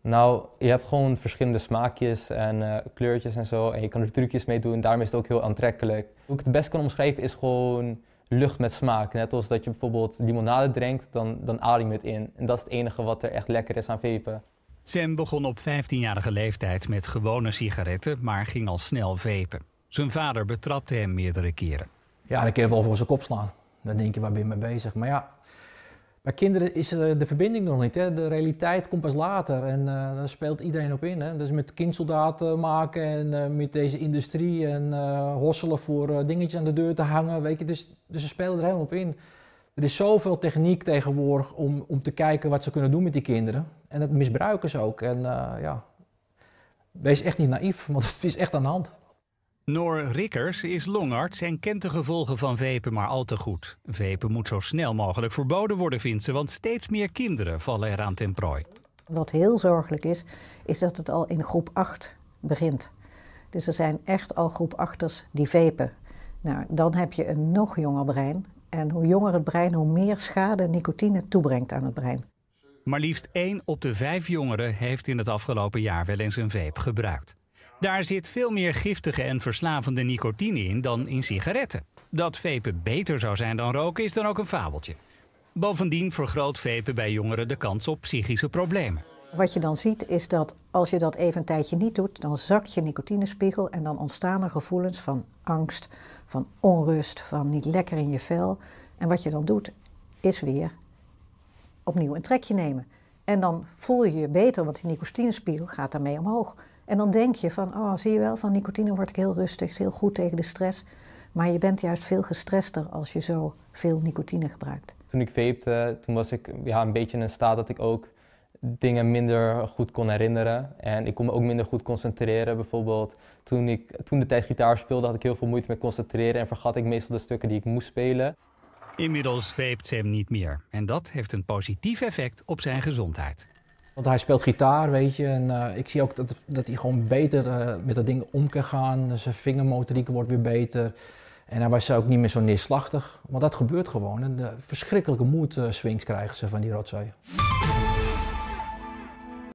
Nou, je hebt gewoon verschillende smaakjes en eh, kleurtjes en zo. En je kan er trucjes mee doen. Daarom is het ook heel aantrekkelijk. Hoe ik het best kan omschrijven is gewoon lucht met smaak. Net als dat je bijvoorbeeld limonade drinkt, dan, dan adem je het in. En dat is het enige wat er echt lekker is aan vepen. Sam begon op 15-jarige leeftijd met gewone sigaretten, maar ging al snel vapen. Zijn vader betrapte hem meerdere keren. Ja, dan keer je wel voor zijn kop slaan. Dan denk je, waar ben je mee bezig? Maar ja, maar kinderen is de verbinding nog niet. Hè? De realiteit komt pas later en uh, eh, daar speelt iedereen op in. Hè? Dus met kindsoldaten maken en eh, met deze industrie en uh, hosselen voor dingetjes aan de deur te hangen. Weet je, dus, dus ze spelen er helemaal op in. Er is zoveel techniek tegenwoordig om, om te kijken wat ze kunnen doen met die kinderen. En dat misbruiken ze ook. En ja, wees echt niet naïef, want het is echt aan de hand. Noor Rikkers is longarts en kent de gevolgen van vepen maar al te goed. Vepen moet zo snel mogelijk verboden worden, vindt ze, want steeds meer kinderen vallen eraan ten prooi. Wat heel zorgelijk is, is dat het al in groep 8 begint. Dus er zijn echt al groep 8ers die vepen. Nou, dan heb je een nog jonger brein. En hoe jonger het brein, hoe meer schade nicotine toebrengt aan het brein. Maar liefst 1 op de 5 jongeren heeft in het afgelopen jaar wel eens een veep gebruikt. Daar zit veel meer giftige en verslavende nicotine in dan in sigaretten. Dat vepen beter zou zijn dan roken is dan ook een fabeltje. Bovendien vergroot vepen bij jongeren de kans op psychische problemen. Wat je dan ziet is dat als je dat even een tijdje niet doet, dan zakt je nicotinespiegel en dan ontstaan er gevoelens van angst, van onrust, van niet lekker in je vel. En wat je dan doet is weer opnieuw een trekje nemen. En dan voel je je beter, want die nicotinespiegel gaat daarmee omhoog. En dan denk je van, oh zie je wel, van nicotine word ik heel rustig, is heel goed tegen de stress. Maar je bent juist veel gestrester als je zo veel nicotine gebruikt. Toen ik veepte, toen was ik ja, een beetje in een staat dat ik ook dingen minder goed kon herinneren. En ik kon me ook minder goed concentreren. Bijvoorbeeld toen ik toen de tijd gitaar speelde, had ik heel veel moeite met concentreren en vergat ik meestal de stukken die ik moest spelen. Inmiddels veept Sam niet meer. En dat heeft een positief effect op zijn gezondheid. Want hij speelt gitaar, weet je. En eh, ik zie ook dat, dat hij gewoon beter eh, met dat ding om kan gaan. Zijn vingermotoriek wordt weer beter. En hij was ook niet meer zo neerslachtig. Maar dat gebeurt gewoon. En de verschrikkelijke eh, swings krijgen ze van die rotzooi.